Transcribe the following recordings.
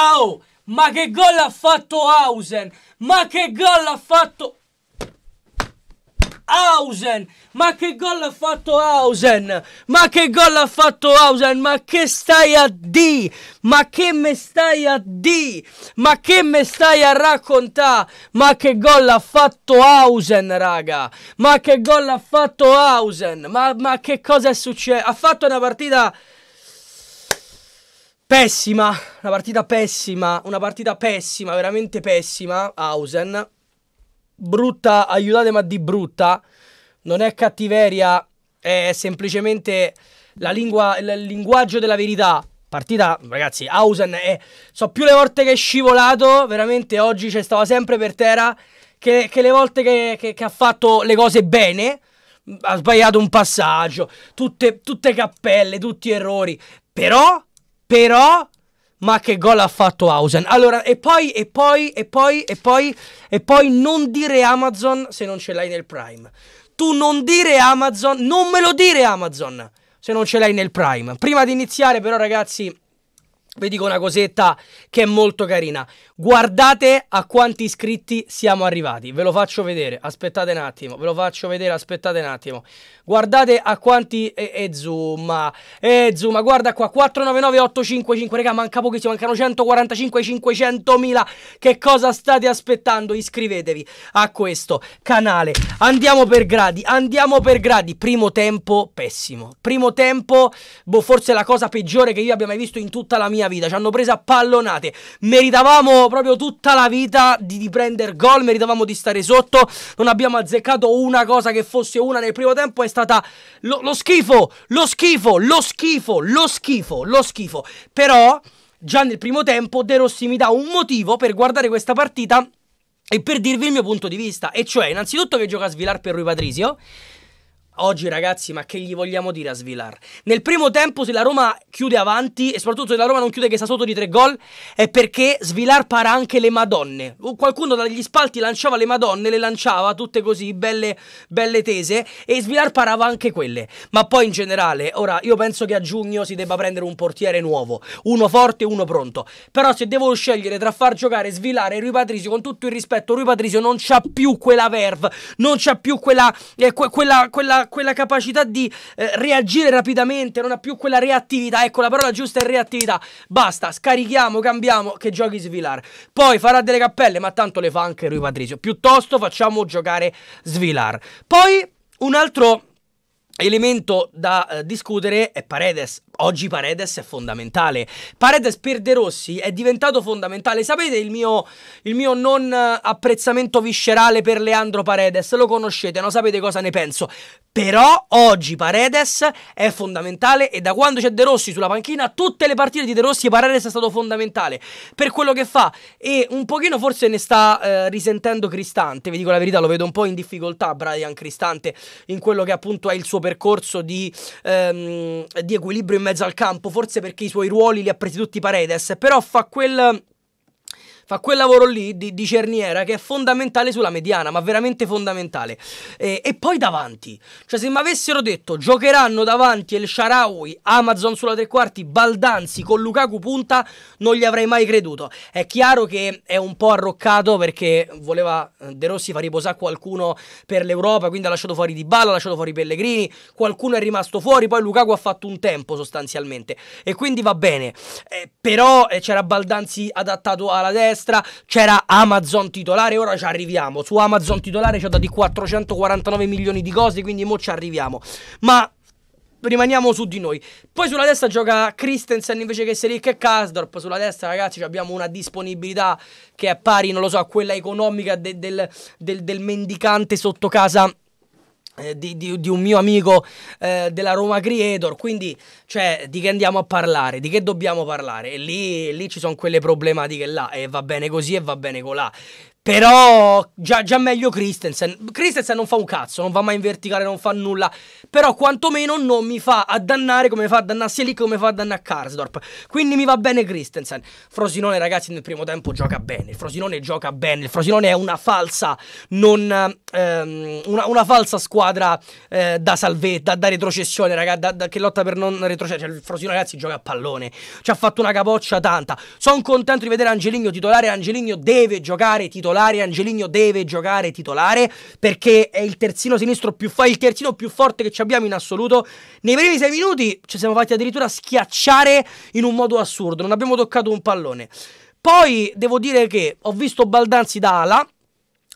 Oh, ma che gol ha fatto Hausen? Ma che gol ha fatto... Hausen! Ma che gol ha fatto Hausen? Ma che gol ha fatto Hausen? Ma che stai a D? Ma che me stai a D? Ma che me stai a raccontare? Ma che gol ha fatto Hausen, raga? Ma che gol ha fatto Hausen? Ma, ma che cosa è successo? Ha fatto una partita Pessima, una partita pessima, una partita pessima, veramente pessima, Hausen. Brutta, aiutate ma di brutta. Non è cattiveria, è semplicemente la lingua, il linguaggio della verità. Partita, ragazzi, Hausen è... So più le volte che è scivolato, veramente oggi c'è stava sempre per terra, che, che le volte che, che, che ha fatto le cose bene ha sbagliato un passaggio, tutte, tutte, cappelle, tutti errori, però però ma che gol ha fatto Hausen. Allora, e poi, e poi, e poi, e poi, e poi non dire Amazon se non ce l'hai nel Prime. Tu non dire Amazon, non me lo dire Amazon se non ce l'hai nel Prime. Prima di iniziare però ragazzi, vi dico una cosetta che è molto carina. Guardate a quanti iscritti siamo arrivati. Ve lo faccio vedere. Aspettate un attimo. Ve lo faccio vedere. Aspettate un attimo. Guardate a quanti. E, e zoom. E zoom. Guarda qua. 499855. Raga, manca pochissimo. Mancano 145.500.000. Che cosa state aspettando? Iscrivetevi a questo canale. Andiamo per gradi. Andiamo per gradi. Primo tempo pessimo. Primo tempo, boh, forse la cosa peggiore che io abbia mai visto in tutta la mia mia vita, ci hanno preso a pallonate, meritavamo proprio tutta la vita di, di prendere gol, meritavamo di stare sotto, non abbiamo azzeccato una cosa che fosse una nel primo tempo, è stata lo, lo schifo, lo schifo, lo schifo, lo schifo, lo schifo, però... Già nel primo tempo De Rossi mi dà un motivo per guardare questa partita e per dirvi il mio punto di vista, e cioè innanzitutto che gioca a Svilar per Rui Patrizio, Oggi ragazzi, ma che gli vogliamo dire a Svilar? Nel primo tempo se la Roma chiude avanti e soprattutto se la Roma non chiude che sta sotto di tre gol è perché Svilar para anche le madonne. Qualcuno dagli spalti lanciava le madonne, le lanciava tutte così, belle, belle tese e Svilar parava anche quelle. Ma poi in generale, ora io penso che a giugno si debba prendere un portiere nuovo, uno forte e uno pronto. Però se devo scegliere tra far giocare Svilar e Rui Patrizio, con tutto il rispetto, Rui Patrizio non c'ha più quella verve, non c'ha più quella, eh, que quella, quella quella capacità di eh, reagire rapidamente, non ha più quella reattività. Ecco, la parola giusta è reattività. Basta, scarichiamo, cambiamo, che giochi Svilar. Poi farà delle cappelle, ma tanto le fa anche lui Patrizio. Piuttosto facciamo giocare Svilar. Poi un altro Elemento da eh, discutere è Paredes. Oggi Paredes è fondamentale. Paredes per De Rossi è diventato fondamentale. Sapete il mio, il mio non eh, apprezzamento viscerale per Leandro Paredes? Lo conoscete, no? Sapete cosa ne penso. Però oggi Paredes è fondamentale e da quando c'è De Rossi sulla panchina, tutte le partite di De Rossi Paredes è stato fondamentale per quello che fa. E un pochino forse ne sta eh, risentendo Cristante. Vi dico la verità, lo vedo un po' in difficoltà Brian Cristante in quello che appunto è il suo percorso percorso di, ehm, di equilibrio in mezzo al campo, forse perché i suoi ruoli li ha presi tutti Paredes, però fa quel fa quel lavoro lì di, di cerniera che è fondamentale sulla mediana, ma veramente fondamentale. E, e poi davanti, cioè se mi avessero detto giocheranno davanti El Sharawi, Amazon sulla tre quarti, Baldanzi con Lukaku punta, non gli avrei mai creduto. È chiaro che è un po' arroccato perché voleva eh, De Rossi far riposare qualcuno per l'Europa, quindi ha lasciato fuori Di Bala, ha lasciato fuori Pellegrini, qualcuno è rimasto fuori, poi Lukaku ha fatto un tempo sostanzialmente e quindi va bene. Eh, però eh, c'era Baldanzi adattato alla destra destra c'era Amazon titolare, ora ci arriviamo. Su Amazon titolare ci ha dati 449 milioni di cose, quindi mo ci arriviamo. Ma rimaniamo su di noi. Poi sulla destra gioca Christensen invece che Selic e Kasdorp. Sulla destra, ragazzi, abbiamo una disponibilità che è pari, non lo so, a quella economica de- del, del, del mendicante sotto casa eh, di, di, di, un mio amico eh, della Roma Creator, quindi cioè, di che andiamo a parlare, di che dobbiamo parlare? E lì, lì ci sono quelle problematiche là, e va bene così e va bene colà. Però già, già, meglio Christensen. Christensen non fa un cazzo, non va mai in verticale, non fa nulla. Però quantomeno non mi fa addannare come fa a dannare Selic, come fa a dannare Karsdorp. Quindi mi va bene Christensen. Frosinone, ragazzi, nel primo tempo gioca bene. Il Frosinone gioca bene. Il Frosinone è una falsa, non, ehm, una, una, falsa squadra eh, da salvetta, da retrocessione, ragazzi. da, da, che lotta per non retrocedere. Cioè, il Frosinone, ragazzi, gioca a pallone. Ci ha fatto una capoccia tanta. Sono contento di vedere Angeligno titolare. Angeligno deve giocare titolare titolare, Angeligno deve giocare titolare perché è il terzino sinistro più fa- il terzino più forte che abbiamo in assoluto. Nei primi sei minuti ci siamo fatti addirittura schiacciare in un modo assurdo, non abbiamo toccato un pallone. Poi devo dire che ho visto Baldanzi da ala,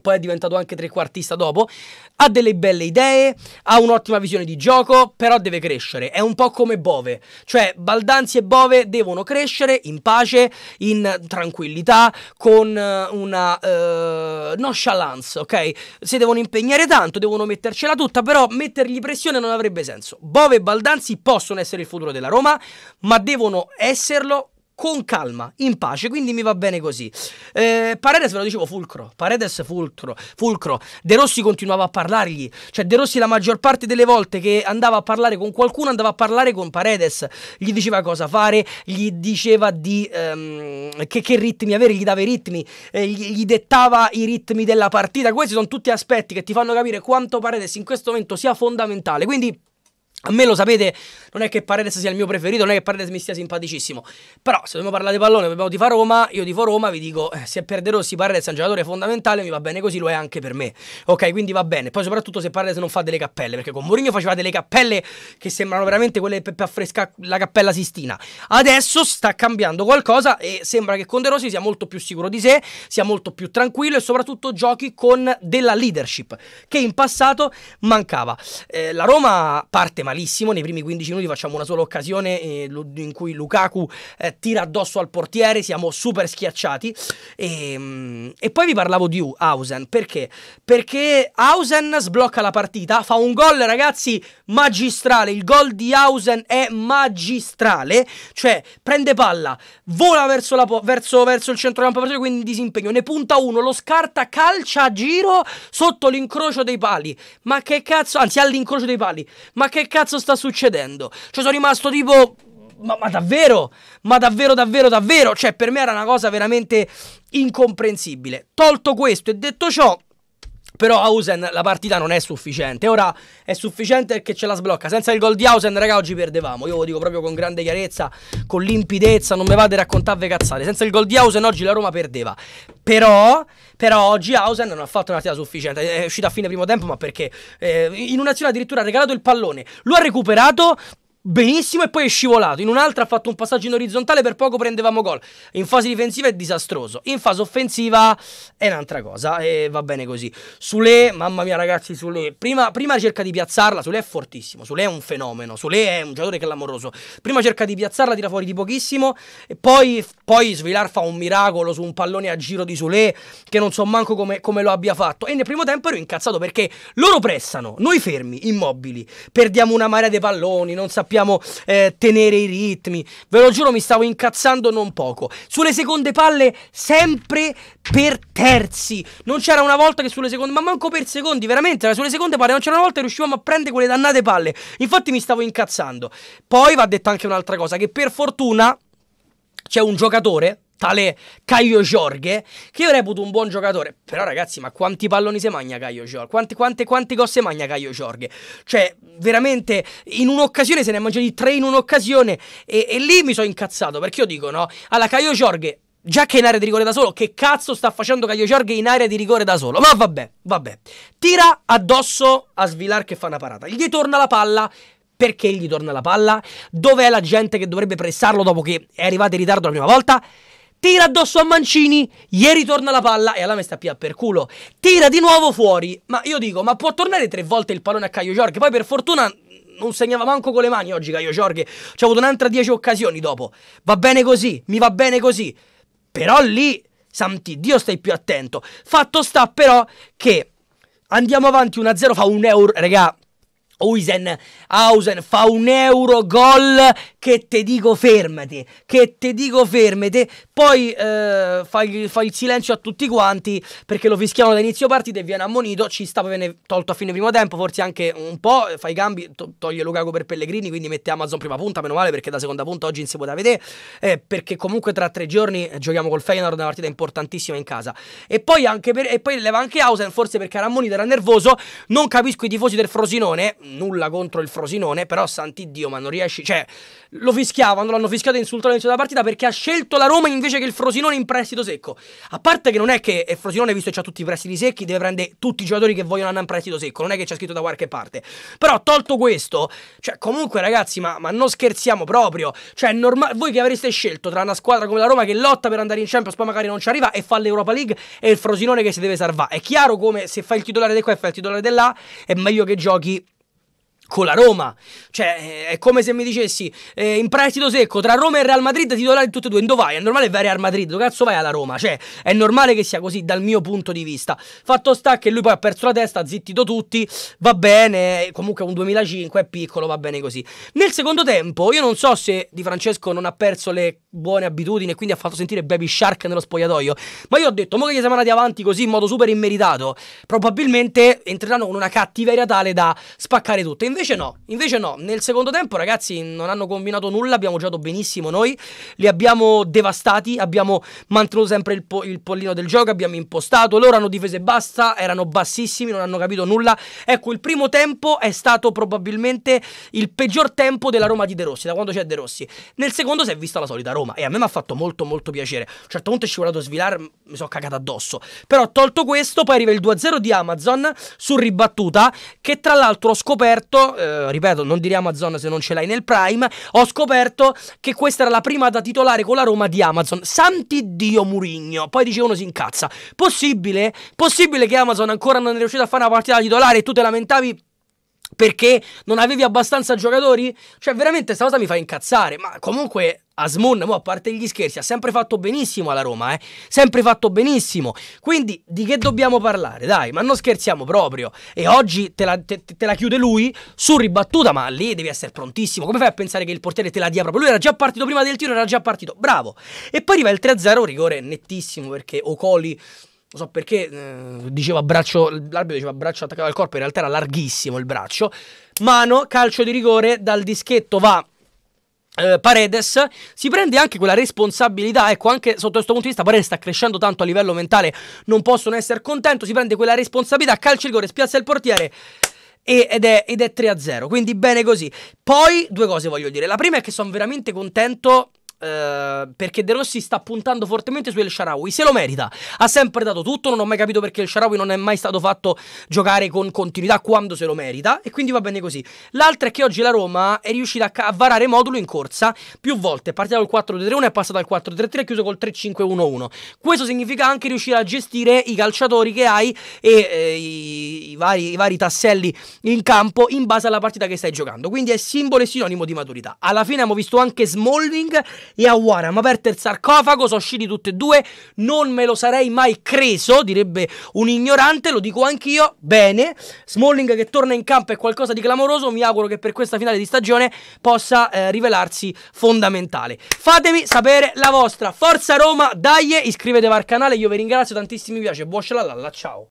poi è diventato anche trequartista dopo, ha delle belle idee, ha un'ottima visione di gioco, però deve crescere, è un po' come Bove, cioè Baldanzi e Bove devono crescere in pace, in tranquillità, con eh, una eh, nonchalance, ok? Se devono impegnare tanto, devono mettercela tutta, però mettergli pressione non avrebbe senso. Bove e Baldanzi possono essere il futuro della Roma, ma devono esserlo con calma, in pace, quindi mi va bene così. Eh, Paredes ve lo dicevo fulcro, Paredes fulcro, fulcro. De Rossi continuava a parlargli, cioè De Rossi la maggior parte delle volte che andava a parlare con qualcuno andava a parlare con Paredes, gli diceva cosa fare, gli diceva di ehm, che, che, ritmi avere, gli dava i ritmi, eh, gli, gli, dettava i ritmi della partita. Questi sono tutti aspetti che ti fanno capire quanto Paredes in questo momento sia fondamentale. Quindi a me lo sapete, non è che Paredes sia il mio preferito, non è che Paredes mi stia simpaticissimo. Però se dobbiamo parlare di pallone, dobbiamo di tifare Roma, io tifo Roma, vi dico, eh, se perde Rossi Paredes è un giocatore fondamentale, mi va bene così, lo è anche per me. Ok, quindi va bene. Poi soprattutto se Paredes non fa delle cappelle, perché con Mourinho faceva delle cappelle che sembrano veramente quelle per, affrescare la cappella Sistina. Adesso sta cambiando qualcosa e sembra che con De Rossi sia molto più sicuro di sé, sia molto più tranquillo e soprattutto giochi con della leadership, che in passato mancava. Eh, la Roma parte ma malissimo. Nei primi 15 minuti facciamo una sola occasione eh, in cui Lukaku eh, tira addosso al portiere, siamo super schiacciati. E, ehm, e poi vi parlavo di Hausen perché? Perché Hausen sblocca la partita, fa un gol, ragazzi, magistrale. Il gol di Hausen è magistrale, cioè prende palla, vola verso, la po- verso, verso il centrocampo, quindi disimpegno, ne punta uno, lo scarta, calcia a giro sotto l'incrocio dei pali. Ma che cazzo, anzi all'incrocio dei pali. Ma che cazzo cazzo sta succedendo? Cioè, sono rimasto tipo. Ma, ma, davvero? Ma davvero, davvero, davvero? Cioè, per me era una cosa veramente incomprensibile. Tolto questo e detto ciò, però Hausen la partita non è sufficiente. Ora è sufficiente perché ce la sblocca. Senza il gol di Hausen, raga, oggi perdevamo. Io lo dico proprio con grande chiarezza, con limpidezza, non mi vado a raccontarvi cazzate. Senza il gol di Hausen oggi la Roma perdeva. Però, però oggi Hausen non ha fatto una partita sufficiente. È uscito a fine primo tempo, ma perché eh, in un'azione addirittura ha regalato il pallone. Lo ha recuperato benissimo e poi è scivolato. In un'altra ha fatto un passaggio in orizzontale, per poco prendevamo gol. In fase difensiva è disastroso, in fase offensiva è un'altra cosa e va bene così. Sule, mamma mia ragazzi, Sule, prima, prima cerca di piazzarla, Sule è fortissimo, Sule è un fenomeno, Sule è un giocatore clamoroso. Prima cerca di piazzarla, tira fuori di pochissimo e poi, poi Svilar fa un miracolo su un pallone a giro di Sule che non so manco come, come lo abbia fatto. E nel primo tempo ero incazzato perché loro pressano, noi fermi, immobili, perdiamo una marea di palloni, non sappiamo sappiamo eh, tenere i ritmi. Ve lo giuro, mi stavo incazzando non poco. Sulle seconde palle, sempre per terzi. Non c'era una volta che sulle seconde, ma manco per secondi, veramente. Sulle seconde palle, non c'era una volta che riuscivamo a prendere quelle dannate palle. Infatti, mi stavo incazzando. Poi va detta anche un'altra cosa, che per fortuna c'è un giocatore tale Caio Jorge, che io reputo un buon giocatore. Però ragazzi, ma quanti palloni si magna Caio Jorge? Quante, quanti, quanti gol magna Caio Jorge? Cioè, veramente, in un'occasione se ne è mangiati tre in un'occasione e, e lì mi sono incazzato, perché io dico, no, alla Caio Jorge Già che è in area di rigore da solo, che cazzo sta facendo Caio Jorge in area di rigore da solo? Ma vabbè, vabbè. Tira addosso a Svilar che fa una parata. Gli torna la palla. Perché gli torna la palla? Dov'è la gente che dovrebbe pressarlo dopo che è arrivato in ritardo la prima volta? tira addosso a Mancini, gli ritorna la palla e alla me sta più a per culo. Tira di nuovo fuori, ma io dico, ma può tornare tre volte il pallone a Caio Giorghe? Poi per fortuna non segnava manco con le mani oggi Caio Giorghe, ci ha avuto un'altra dieci occasioni dopo. Va bene così, mi va bene così. Però lì, santi Dio, stai più attento. Fatto sta però che andiamo avanti 1-0, fa un euro, regà, Uisen, fa un euro gol che te dico fermati, che te dico fermati, poi eh, fa, il, fa, il, silenzio a tutti quanti perché lo fischiano inizio partita e viene ammonito, ci sta viene tolto a fine primo tempo, forse anche un po', eh, fa i cambi, to- toglie Lukaku per Pellegrini, quindi mette Amazon prima punta, meno male perché da seconda punta oggi non si può da vedere, eh, perché comunque tra tre giorni eh, giochiamo col Feyenoord una partita importantissima in casa. E poi, anche per, e poi leva anche Hausen, forse perché era ammonito, era nervoso, non capisco i tifosi del Frosinone nulla contro il Frosinone, però santidio, ma non riesci, cioè lo fischiavano, l'hanno fischiato e insultato all'inizio della partita perché ha scelto la Roma invece che il Frosinone in prestito secco. A parte che non è che il Frosinone visto che ha tutti i prestiti secchi deve prendere tutti i giocatori che vogliono andare in prestito secco, non è che c'è scritto da qualche parte. Però tolto questo, cioè comunque ragazzi, ma, ma non scherziamo proprio, cioè norma- voi che avreste scelto tra una squadra come la Roma che lotta per andare in Champions, poi magari non ci arriva e fa l'Europa League e il Frosinone che si deve salvare. È chiaro come se fai il titolare di qua e fai il titolare di là, è meglio che giochi con la Roma. Cioè, eh, è come se mi dicessi eh, in prestito secco tra Roma e Real Madrid titolare di tutti e due. Dove vai? È normale vai Real Madrid, dove cazzo vai alla Roma? Cioè, è normale che sia così dal mio punto di vista. Fatto sta che lui poi ha perso la testa, ha zittito tutti, va bene, comunque un 2005 è piccolo, va bene così. Nel secondo tempo, io non so se Di Francesco non ha perso le buone abitudini e quindi ha fatto sentire Baby Shark nello spogliatoio, ma io ho detto, mo che gli siamo andati avanti così in modo super immeritato, probabilmente entreranno con una cattiveria tale da spaccare tutto. Invece Invece no, invece no. Nel secondo tempo, ragazzi, non hanno combinato nulla. Abbiamo giocato benissimo noi. Li abbiamo devastati. Abbiamo mantenuto sempre il, po il pollino del gioco. Abbiamo impostato. Loro hanno difese bassa. Erano bassissimi. Non hanno capito nulla. Ecco, il primo tempo è stato probabilmente il peggior tempo della Roma di De Rossi. Da quando c'è De Rossi. Nel secondo si è vista la solita Roma. E a me mi ha fatto molto, molto piacere. A un certo punto è scivolato Svilar. Mi sono cagato addosso. Però tolto questo, poi arriva il 2-0 di Amazon su ribattuta. Che tra l'altro ho scoperto eh, ripeto, non direi Amazon se non ce l'hai nel Prime, ho scoperto che questa era la prima da titolare con la Roma di Amazon. Santiddio Murigno. Poi dice uno si incazza. Possibile? Possibile che Amazon ancora non è riuscito a fare una partita da titolare e tu te lamentavi perché non avevi abbastanza giocatori? Cioè, veramente sta cosa mi fa incazzare. Ma comunque Asmun, a parte gli scherzi, ha sempre fatto benissimo alla Roma, eh? sempre fatto benissimo. Quindi di che dobbiamo parlare? Dai, ma non scherziamo proprio. E oggi te la, te, te la chiude lui su ribattuta, ma lì devi essere prontissimo. Come fai a pensare che il portiere te la dia proprio? Lui era già partito prima del tiro, era già partito. Bravo. E poi arriva il 3-0, rigore nettissimo perché Ocoli... Non so perché eh, diceva braccio, l'arbitro diceva braccio attaccato al corpo, in realtà era larghissimo il braccio. Mano, calcio di rigore, dal dischetto va Uh, Paredes si prende anche quella responsabilità, ecco anche sotto questo punto di vista Paredes sta crescendo tanto a livello mentale, non possono essere contento, si prende quella responsabilità, calcio il rigore, spiazza il portiere ed è, ed è 3-0, quindi bene così. Poi due cose voglio dire, la prima è che sono veramente contento eh, perché De Rossi sta puntando fortemente su El Sharawi, se lo merita, ha sempre dato tutto, non ho mai capito perché El Sharawi non è mai stato fatto giocare con continuità quando se lo merita e quindi va bene così. L'altra è che oggi la Roma è riuscita a, varare modulo in corsa più volte, partita dal 4-3-1 è passata al 4-3-3 e chiuso col 3-5-1-1. Questo significa anche riuscire a gestire i calciatori che hai e eh, i, i, vari, i vari tasselli in campo in base alla partita che stai giocando, quindi è simbolo e sinonimo di maturità. Alla fine abbiamo visto anche Smalling e Awara. Ma Aperto il sarcofago sono usciti tutti e due. Non me lo sarei mai creso, direbbe un ignorante, lo dico anch'io. Bene, Smalling che torna in campo è qualcosa di clamoroso. Mi auguro che per questa finale di stagione possa eh, rivelarsi fondamentale. Fatemi sapere la vostra. Forza Roma, dai, iscrivetevi al canale. Io vi ringrazio tantissimi mi piace. Buon ciao.